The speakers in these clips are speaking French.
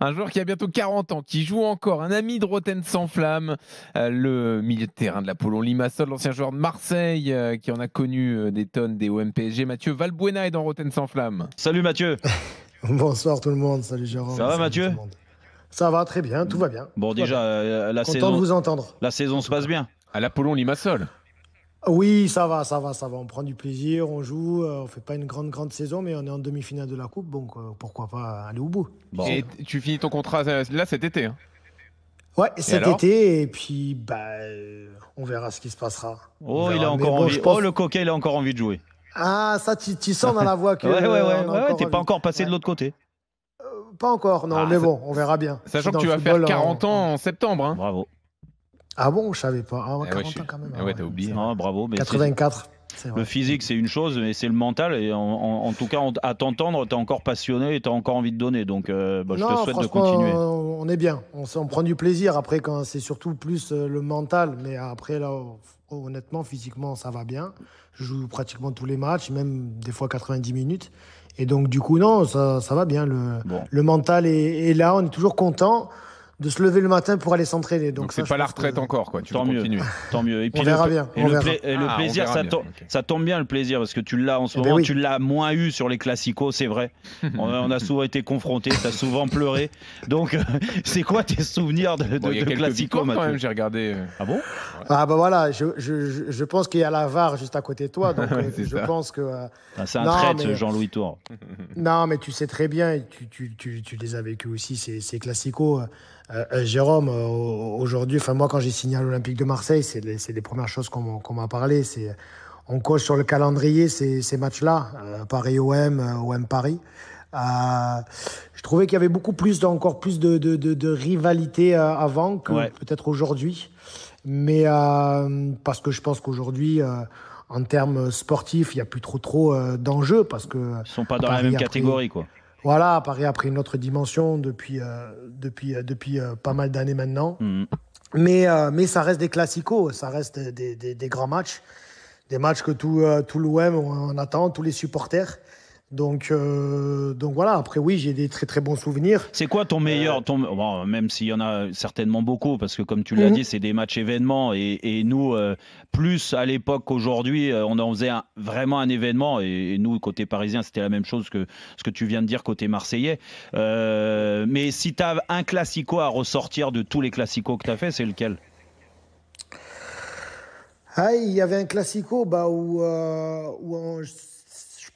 un joueur qui a bientôt 40 ans, qui joue encore, un ami de Roten sans flamme, euh, le milieu de terrain de l'Apollon Limassol, l'ancien joueur de Marseille, euh, qui en a connu euh, des tonnes des OMPSG. Mathieu Valbuena est dans Roten sans flamme. Salut Mathieu. Bonsoir tout le monde, salut Jérôme. Ça va Mathieu Ça va très bien, tout va bien. Bon déjà, la saison... vous entendre. La saison se passe bien. À l'Apollon Limassol. Oui, ça va, ça va, ça va. On prend du plaisir, on joue. on euh, on fait pas une grande, grande saison, mais on est en demi-finale de la Coupe, donc euh, pourquoi pas aller au bout. tu finis ton contrat euh, là cet été hein. Ouais, cet été, et puis bah, on verra ce qui se passera. Oh, il a encore Oh, le coquet, il a encore envie de jouer. Ah, ça, tu sens dans la voix que. ouais, ouais, ouais, t'es pas encore passé de l'autre côté. pas encore, non, ah, mais bon, on verra bien. Sachant que tu vas faire 40 ans en septembre. Hein. Bravo. Ah bon, je savais pas. Ah, 40 eh ans quand même. Eh ah ouais, t'as oublié. bravo. 84. Le physique, c'est une chose, mais c'est le mental. Et en, tout cas, à t'entendre, t'es encore passionné et t'as encore envie de donner. Donc, euh, bah, je te souhaite de continuer. Euh, on est bien. On, prend du plaisir. Après, quand c'est surtout plus euh, le mental. Mais après, là, oh, honnêtement, physiquement, ça va bien. Je joue pratiquement tous les matchs, même des fois 90 minutes. Et donc, du coup, non, ça, va bien. Le, mental est, est là. On est toujours content de se lever le matin pour aller s'entraîner. Donc, c'est pas la retraite encore, quoi. tant mieux. Tant mieux. on le, verra bien. Et le, ah, plaisir, ça, tombe bien le plaisir parce que tu l'as en ce eh ben moment, tu l'as moins eu sur les classicos, c'est vrai. on, a souvent été confrontés, t'as souvent pleuré. Donc, euh, c'est quoi tes souvenirs de, de, bon, maintenant J'ai regardé. Euh. Ah bon Ah bah voilà, je, je, pense qu'il y a la VAR juste à côté de toi, donc euh, je pense que. Ah, c'est un traître Jean-Louis Tour. Non, mais tu sais très bien, tu les as vécu aussi ces classicos euh, euh, Jérôme, euh, aujourd'hui, enfin moi quand j'ai signé à l'Olympique de Marseille, c'est les, premières choses qu'on m'a parlé. C'est on coche sur le calendrier ces, matchs-là, Paris OM, OM Paris. je trouvais qu'il y avait beaucoup plus, encore plus de, de, rivalité avant que peut-être aujourd'hui. Mais parce que je pense qu'aujourd'hui, en termes sportifs, il n'y a plus trop trop d'enjeux parce que. Ils sont pas dans la même catégorie, quoi. Voilà, Paris a pris une autre dimension depuis, euh, euh, euh, pas mal d'années maintenant. Mm. Mais, ça reste des classicos, ça reste des, grands matchs, des matchs que tout, tout l'OM en attend, tous les supporters. Donc, euh, donc voilà, après oui, j'ai des très très bons souvenirs. C'est quoi ton meilleur, euh, ton, même s'il y en a certainement beaucoup, parce que comme tu l'as mhm. dit, c'est des matchs événements, et, et nous, euh, plus à l'époque qu'aujourd'hui, on en faisait vraiment un événement, et, nous, côté parisien, c'était la même chose que ce que tu viens de dire côté marseillais. mais si tu as un classico à ressortir de tous les classicos que tu as fait, c'est lequel ah, il y avait un classico bah, où,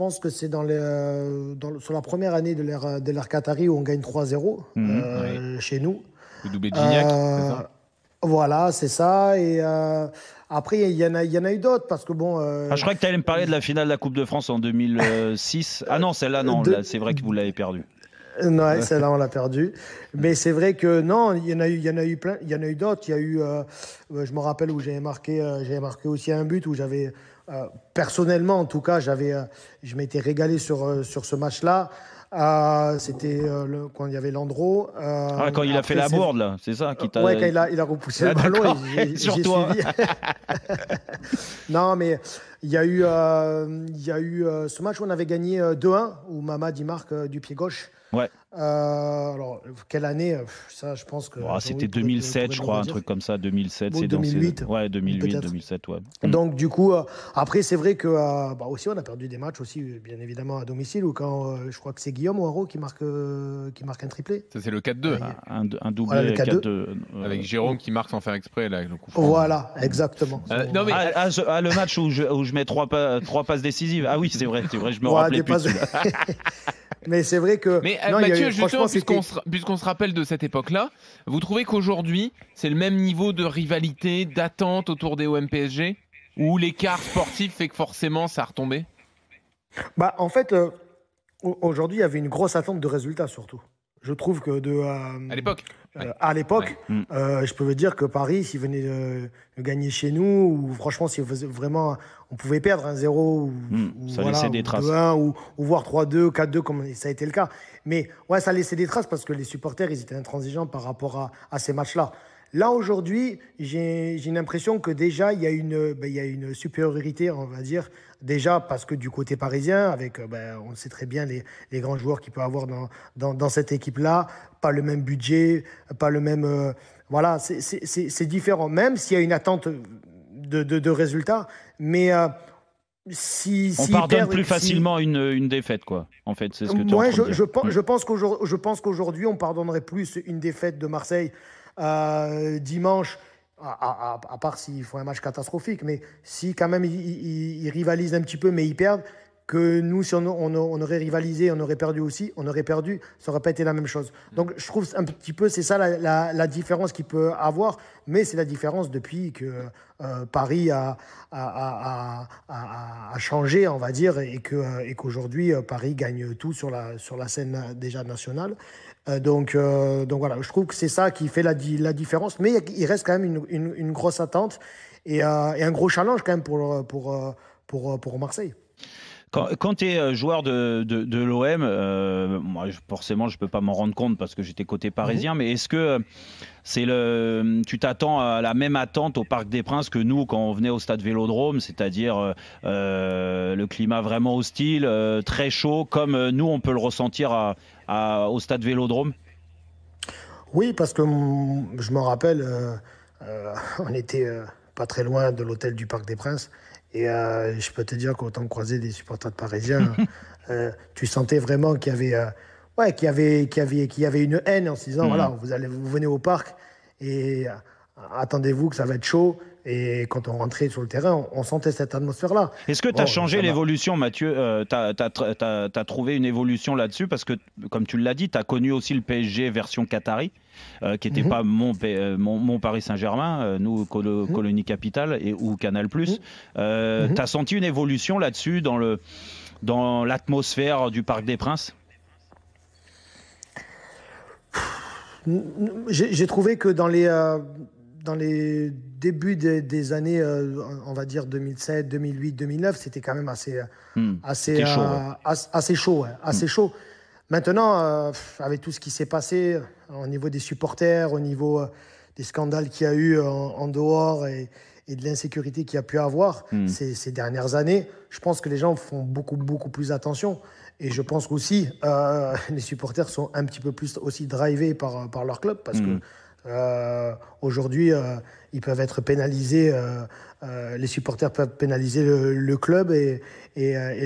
je pense que c'est dans euh, sur la première année de l'ère, de où on gagne 3-0 mhm. euh, chez nous. Le euh, Voilà, c'est ça. Et après, il y, en a, y en a eu d'autres parce que bon. Ah, je crois que tu allais me parler de la finale de la Coupe de France en 2006. ah non, celle-là, non, c'est vrai que vous l'avez perdue. Non, celle-là, on l'a perdue. Mais c'est vrai que non, il y en a eu, il y en a eu plein, il y en a eu d'autres. Il y a eu, je me rappelle où j'ai marqué, j'avais marqué aussi un but où j'avais euh, personnellement, en tout cas, j'avais, euh, je m'étais régalé sur, euh, sur ce match-là. c'était quand il y avait l'andro ah, quand il a fait la bourde, c'est ça qui t'a. quand il a, repoussé le ah, ballon. non, mais il y a eu, il y eu ce match où on avait gagné 2-1, où Mamad dit marque du pied gauche. Ouais. Euh, alors, quelle année euh, Ça, je pense que. Bah, c'était 2007, je crois, un truc comme ça, 2007. c'est 2008. Ouais, 2008, 2007, ouais. Mm. Donc, du coup, euh, après, c'est vrai que euh, bah, aussi, on a perdu des matchs aussi, bien évidemment, à domicile, ou quand je crois que c'est Guillaume Oiro qui marque, qui marque un triplé. Ça, c'est le 4-2. Ah, un, un, double voilà, 4-2. Avec Jérôme qui marque sans faire exprès, là, le coup Voilà, exactement. non, mais... Ah, ah, ah, le match où je, où je mets trois, pa trois passes décisives. Ah oui, c'est vrai, c'est vrai, je me ouais, rappelais plus. Mais c'est vrai que. Mais euh, Mathieu, justement, puisqu'on se, rappelle de cette époque-là, vous trouvez qu'aujourd'hui, c'est le même niveau de rivalité, d'attente autour des OMPsG Ou l'écart sportif fait que forcément ça a retombé Bah, en fait, euh, aujourd'hui, il y avait une grosse attente de résultats surtout je trouve que de. Euh, à l'époque euh, à l'époque, mm. euh, je dire que Paris, s'ils venaient gagner chez nous, ou franchement, si vraiment, on pouvait perdre un 0 ou, mm. voilà, des 1 ou, voire 3-2, 4-2, comme ça a été le cas. Mais ouais, ça laissait des traces parce que les supporters, ils étaient intransigeants par rapport à, à ces matchs-là. Là, aujourd'hui, j'ai l'impression que déjà, il y, a une, ben, il a une supériorité, on va dire, déjà parce que du côté parisien, avec, euh, ben, on sait très bien les, grands joueurs qu'il peut avoir dans, dans, cette équipe-là, pas le même budget, pas le même... Euh, voilà, c'est différent, même s'il y a une attente de, de, résultats. Mais... Euh, si, on pardonne plus facilement une, défaite, quoi. En fait, c'est ce que tu moi je, mm. je, pense, je pense qu'aujourd'hui, on pardonnerait plus une défaite de Marseille euh, dimanche, à, part s'ils font un match catastrophique, mais si quand même ils rivalisent un petit peu, mais ils perdent, que nous, si on, aurait rivalisé, on aurait perdu aussi, on aurait perdu, ça n'aurait pas été la même chose. Donc je trouve un petit peu, c'est ça la, différence qu'il peut avoir, mais c'est la différence depuis que euh, Paris a changé, on va dire, et qu'aujourd'hui, et euh, Paris gagne tout sur la, sur la scène déjà nationale. Euh, donc, donc voilà, je trouve que c'est ça qui fait la, différence, mais il reste quand même une, grosse attente et, un gros challenge quand même pour, pour, pour, pour Marseille. Quand, tu es euh, joueur de, de, l'OM, euh, moi, forcément, je ne peux pas m'en rendre compte parce que j'étais côté parisien, mhm. mais est-ce que euh, c'est le, tu t'attends à la même attente au Parc des Princes que nous quand on venait au stade Vélodrome, c'est-à-dire le climat vraiment hostile, très chaud, comme nous, on peut le ressentir au stade Vélodrome Oui, parce que mm, je me rappelle, on était pas très loin de l'hôtel du Parc des Princes. Et euh, je peux te dire qu'autant croiser des supporters Parisiens, euh, tu sentais vraiment euh, qu'il y avait, qu'il y avait, qu'il y avait, une haine en se disant mm. voilà, vous allez, vous venez au parc et attendez-vous que ça va être chaud. Et quand on rentrait sur le terrain, on, sentait cette atmosphère-là. Est-ce que tu as changé l'évolution, Mathieu euh, Tu as, trouvé une évolution là-dessus Parce que, comme tu l'as dit, tu as connu aussi le PSG version Qatari, euh, qui n'était mhm. pas euh, mon, Paris Saint-Germain, nous, mhm. Colonie Capitale et, ou Canal. Mhm. Tu as senti une évolution là-dessus dans l'atmosphère du Parc des Princes J'ai trouvé que dans les dans les débuts des, années, euh, on va dire 2007, 2008, 2009, c'était quand même assez, hmm. euh, assez, chaud, assez chaud, hmm. assez chaud. Maintenant, euh, avec tout ce qui s'est passé au niveau des supporters, au niveau des scandales qu'il y a eu en, dehors et, de l'insécurité qu'il y a pu avoir hmm. ces, dernières années, je pense que les gens font beaucoup, beaucoup plus attention. Et je pense aussi les supporters sont un petit peu plus aussi drivés par, par leur club parce que euh, aujourd'hui, euh, ils peuvent être pénalisés, euh, les supporters peuvent pénaliser le, club et,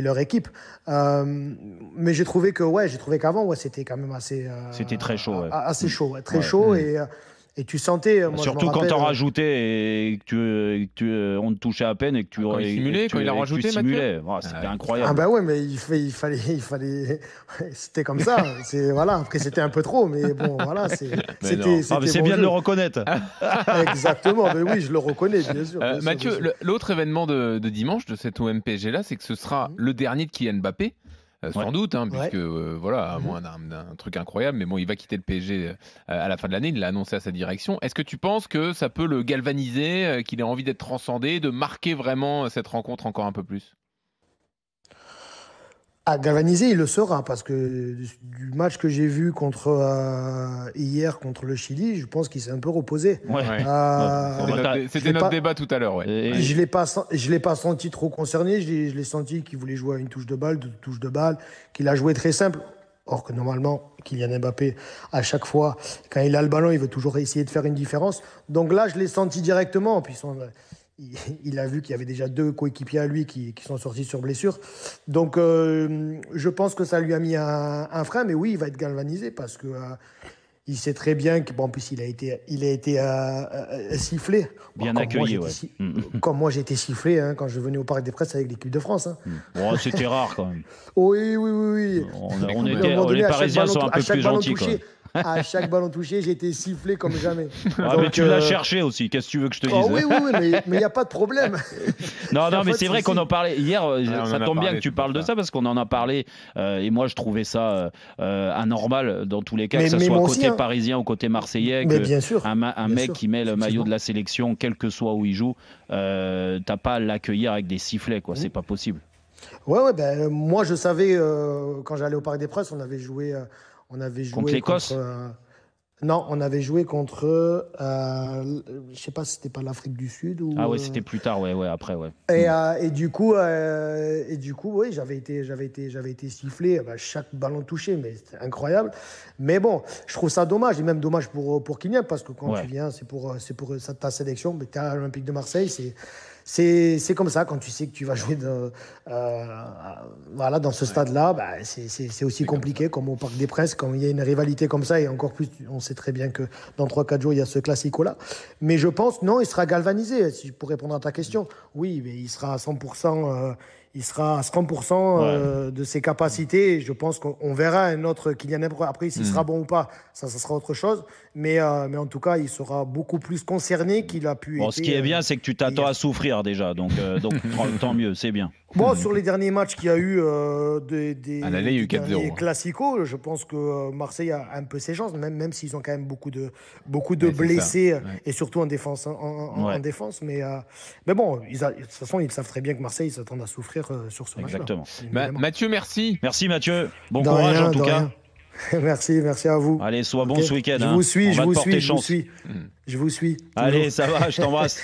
leur équipe. mais j'ai trouvé que ouais, j'ai trouvé qu'avant, ouais, c'était quand même assez. c'était très chaud. Assez mm. chaud, très chaud mm. et. Et tu sentais. Euh, Surtout quand t'en euh, rajoutais et que tu, euh, on te touchait à peine et que tu. Ah, aurais. il quand il a rajouté, simulais. Ah, c'était ah, incroyable. Ah bah ouais, mais il, fallait, il fallait. c'était comme ça. c'est voilà. Après c'était un peu trop, mais bon voilà. C'était. c'est bien de le reconnaître. Exactement. Mais oui, je le reconnais bien sûr. Mathieu, l'autre événement de, dimanche de cette OMPG là, c'est que ce sera mhm. le dernier de Kylian Mbappé. Euh, sans doute, hein, puisque euh, voilà, à mhm. moins d'un truc incroyable, mais bon, il va quitter le PSG euh, à la fin de l'année, il l'a annoncé à sa direction. Est-ce que tu penses que ça peut le galvaniser, qu'il ait envie d'être transcendé, de marquer vraiment cette rencontre encore un peu plus à galvaniser, il le sera, parce que du match que j'ai vu euh, hier contre le Chili, je pense qu'il s'est un peu reposé. Euh, C'était notre débat tout à l'heure. Je ne l'ai pas, senti trop concerné, je l'ai senti qu'il voulait jouer à une touche de balle, deux touches de balle, qu'il a joué très simple. Or que normalement, Kylian Mbappé, à chaque fois, quand il a le ballon, il veut toujours essayer de faire une différence. Donc là, je l'ai senti directement. Puis son, il, a vu qu'il y avait déjà deux coéquipiers à lui qui, sont sortis sur blessure. Donc, euh, je pense que ça lui a mis un, frein, mais oui, il va être galvanisé parce que. Euh, il sait très bien que, bon, plus, il a été, il a été euh, sifflé. Bien accueilli, Comme moi, j'ai mm. sifflé hein, quand je venais au Parc des Presses avec l'équipe de France. Hein. Mm. c'était rare, quand même. oui, oui, oui. On, était, les Parisiens sont un peu plus gentils, à chaque ballon touché, j'ai été sifflé comme jamais. Ah, mais tu l'as euh, cherché aussi, qu'est-ce que tu veux que je te oh, dise oh, Oui, oui, mais il n'y a pas de problème. non, non, mais c'est vrai qu'on en parlait hier, euh, ça tombe bien que tu parles de ça parce qu'on en a parlé euh, et moi je trouvais ça anormal dans tous les cas, que ce soit côté hein. parisien ou côté marseillais. Mais bien sûr. Un, mec qui met le maillot de la sélection, quel que soit où il joue, t'as pas à l'accueillir avec des sifflets, quoi, c'est pas possible. Ouais, ouais, ben, moi je savais, quand j'allais au Parc des Princes, on avait joué on avait joué contre l'Écosse. Euh, non, on avait joué contre, euh, je sais pas si c'était pas l'Afrique du Sud Ah ouais, c'était plus tard, ouais, ouais, après, ouais. Et, euh, et du coup, euh, et du coup, oui, j'avais été, j'avais été, j'avais été sifflé, bah, chaque ballon touché, mais c'était incroyable. Mais bon, je trouve ça dommage et même dommage pour pour parce que quand tu viens, c'est pour, c'est pour ta sélection, mais t'es à l'Olympique de Marseille, c'est c'est comme ça, quand tu sais que tu vas jouer euh, euh, voilà, dans ce stade-là, bah, c'est aussi compliqué comme, au Parc des Presses, quand il y a une rivalité comme ça, et encore plus, on sait très bien que dans 3-4 jours, il y a ce classico-là. Mais je pense, non, il sera galvanisé, pour répondre à ta question. Oui, mais il sera à 100%. Euh, il sera à 100% euh, de ses capacités. Je pense qu'on verra un autre Kylian Mbappé. Après, s'il mm. sera bon ou pas, ça, ça sera autre chose. Mais, euh, mais en tout cas, il sera beaucoup plus concerné qu'il a pu Ce qui est euh, bien, c'est que tu t'attends à souffrir déjà. donc tant mieux, c'est bien. Bon, sur les derniers matchs qu'il y a eu euh, des, des, hein. classicaux, je pense que euh, Marseille a un peu ses chances, même, même s'ils ont quand même beaucoup de, beaucoup de blessés, euh, et surtout en défense. En, défense mais, mais bon, ils a, de toute façon, ils savent très bien que Marseille s'attend à souffrir sur ce match. Exactement. Mathieu, merci. Merci Mathieu. Bon courage en tout cas. merci, merci à vous. Allez, sois bon ce week-end. Hein. vous suis, je vous suis, je vous suis. Je vous suis. Allez, ça va, je t'embrasse.